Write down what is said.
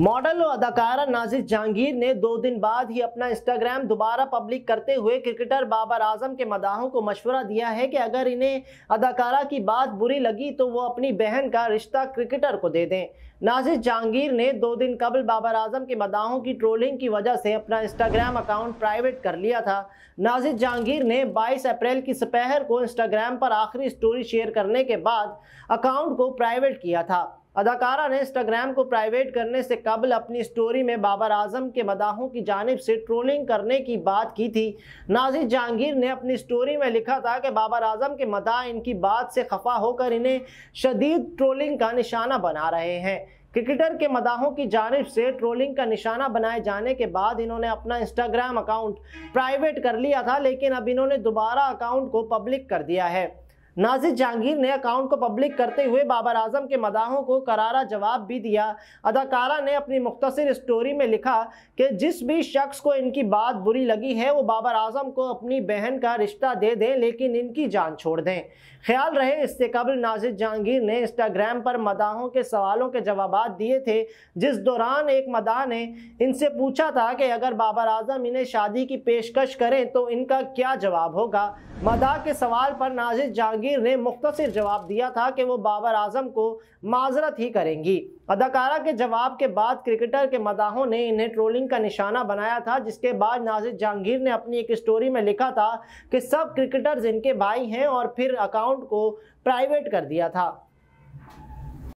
model और अदाकारा नाजिर जहांगीर ने दो दिन बाद ही अपना इंस्टाग्राम दोबारा पब्लिक करते हुए क्रिकेटर बाबर आजम के मदाहों को मशवरा दिया है कि अगर इन्हें अदाकारा की बात बुरी लगी तो वो अपनी बहन का रिश्ता क्रिकेटर को दे दें नाजिर जहांगीर ने दो दिन कबल बाबर आजम के मदाहों की ट्रोलिंग की वजह से अपना इंस्टाग्राम अकाउंट प्राइवेट कर लिया था नाजिर जहांगीर ने 22 अप्रैल की सपहर को इंस्टाग्राम पर आखिरी स्टोरी शेयर करने के बाद अकाउंट को प्राइवेट किया था अदाकारा ने इंस्टाग्राम को प्राइवेट करने से कबल अपनी स्टोरी में बाबर आजम के मदाहों की जानब से ट्रोलिंग करने की बात की थी नाजिर जहांगीर ने अपनी स्टोरी में लिखा था कि बाबर आजम के मदा इनकी बात से खफा होकर इन्हें शदीद ट्रोलिंग का निशाना बना रहे हैं क्रिकेटर के मदाहों की जानब से ट्रोलिंग का निशाना बनाए जाने के बाद इन्होंने अपना इंस्टाग्राम अकाउंट प्राइवेट कर लिया था लेकिन अब इन्होंने दोबारा अकाउंट को पब्लिक कर दिया है नाजिर जहांगीर ने अकाउंट को पब्लिक करते हुए बाबर आजम के मदाहों को करारा जवाब भी दिया अदाकारा ने अपनी मुख्तर स्टोरी में लिखा कि जिस भी शख्स को इनकी बात बुरी लगी है वो बाबर आजम को अपनी बहन का रिश्ता दे दें लेकिन इनकी जान छोड़ दें ख्याल रहे इससे कबल नाजिर जहांगीर ने इंस्टाग्राम पर मदाहों के सवालों के जवाब दिए थे जिस दौरान एक मदा ने इनसे पूछा था कि अगर बाबर आजम इन्हें शादी की पेशकश करें तो इनका क्या जवाब होगा मदा के सवाल पर नाजिर जहांगीर जहांगीर ने मुख्तर जवाब दिया था कि वो बाबर आजम को माजरत ही करेंगी अदाकारा के जवाब के बाद क्रिकेटर के मदाहों ने इन्हें ट्रोलिंग का निशाना बनाया था जिसके बाद नाजिर जहांगीर ने अपनी एक स्टोरी में लिखा था कि सब क्रिकेटर्स इनके भाई हैं और फिर अकाउंट को प्राइवेट कर दिया था